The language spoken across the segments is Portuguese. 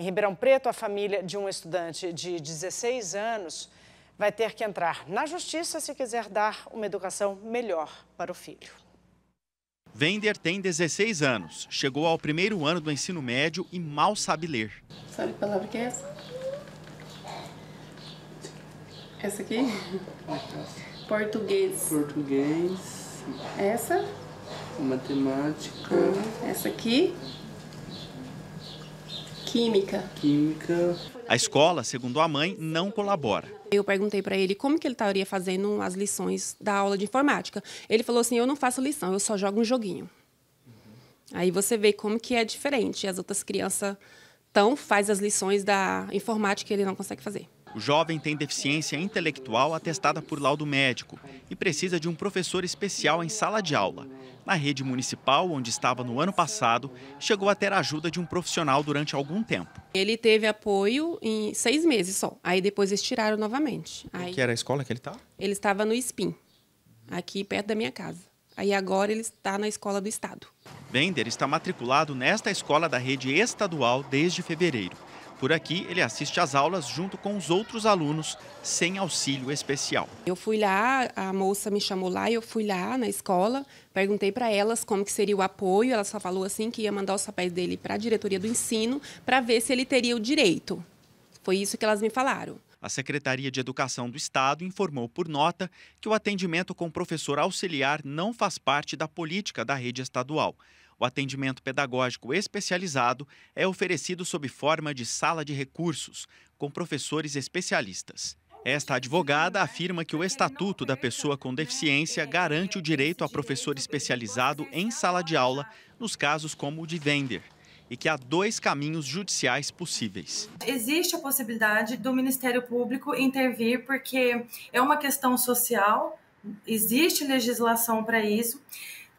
Em Ribeirão Preto, a família de um estudante de 16 anos vai ter que entrar na justiça se quiser dar uma educação melhor para o filho. Vender tem 16 anos, chegou ao primeiro ano do ensino médio e mal sabe ler. Sabe que palavra que é essa? Essa aqui? Português. Português. Essa? Matemática. Essa aqui? Química. Química. A escola, segundo a mãe, não colabora. Eu perguntei para ele como que ele estaria fazendo as lições da aula de informática. Ele falou assim: "Eu não faço lição, eu só jogo um joguinho". Uhum. Aí você vê como que é diferente. As outras crianças tão faz as lições da informática que ele não consegue fazer. O jovem tem deficiência intelectual atestada por laudo médico e precisa de um professor especial em sala de aula. Na rede municipal, onde estava no ano passado, chegou a ter a ajuda de um profissional durante algum tempo. Ele teve apoio em seis meses só. Aí depois eles tiraram novamente. Aí... Que era a escola que ele estava? Tá? Ele estava no SPIN, aqui perto da minha casa. Aí agora ele está na escola do estado. Bender está matriculado nesta escola da rede estadual desde fevereiro. Por aqui, ele assiste às aulas junto com os outros alunos, sem auxílio especial. Eu fui lá, a moça me chamou lá, e eu fui lá na escola, perguntei para elas como que seria o apoio, ela só falou assim que ia mandar os papéis dele para a diretoria do ensino para ver se ele teria o direito. Foi isso que elas me falaram. A Secretaria de Educação do Estado informou por nota que o atendimento com professor auxiliar não faz parte da política da rede estadual. O atendimento pedagógico especializado é oferecido sob forma de sala de recursos, com professores especialistas. Esta advogada afirma que o Estatuto da Pessoa com Deficiência garante o direito a professor especializado em sala de aula nos casos como o de Vender e que há dois caminhos judiciais possíveis. Existe a possibilidade do Ministério Público intervir porque é uma questão social, existe legislação para isso.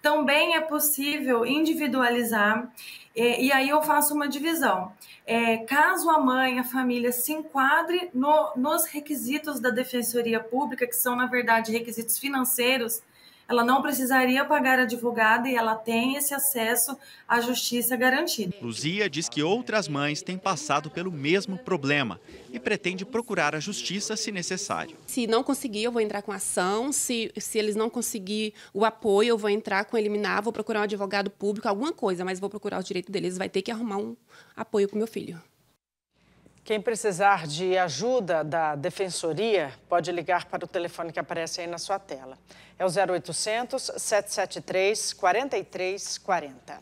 Também é possível individualizar, e aí eu faço uma divisão. É, caso a mãe, a família se enquadre no, nos requisitos da Defensoria Pública, que são, na verdade, requisitos financeiros, ela não precisaria pagar advogada e ela tem esse acesso à justiça garantido. Luzia diz que outras mães têm passado pelo mesmo problema e pretende procurar a justiça se necessário. Se não conseguir, eu vou entrar com ação. Se, se eles não conseguir o apoio, eu vou entrar com eliminar, vou procurar um advogado público, alguma coisa, mas vou procurar o direito deles. Vai ter que arrumar um apoio para o meu filho. Quem precisar de ajuda da Defensoria pode ligar para o telefone que aparece aí na sua tela. É o 0800 773 4340.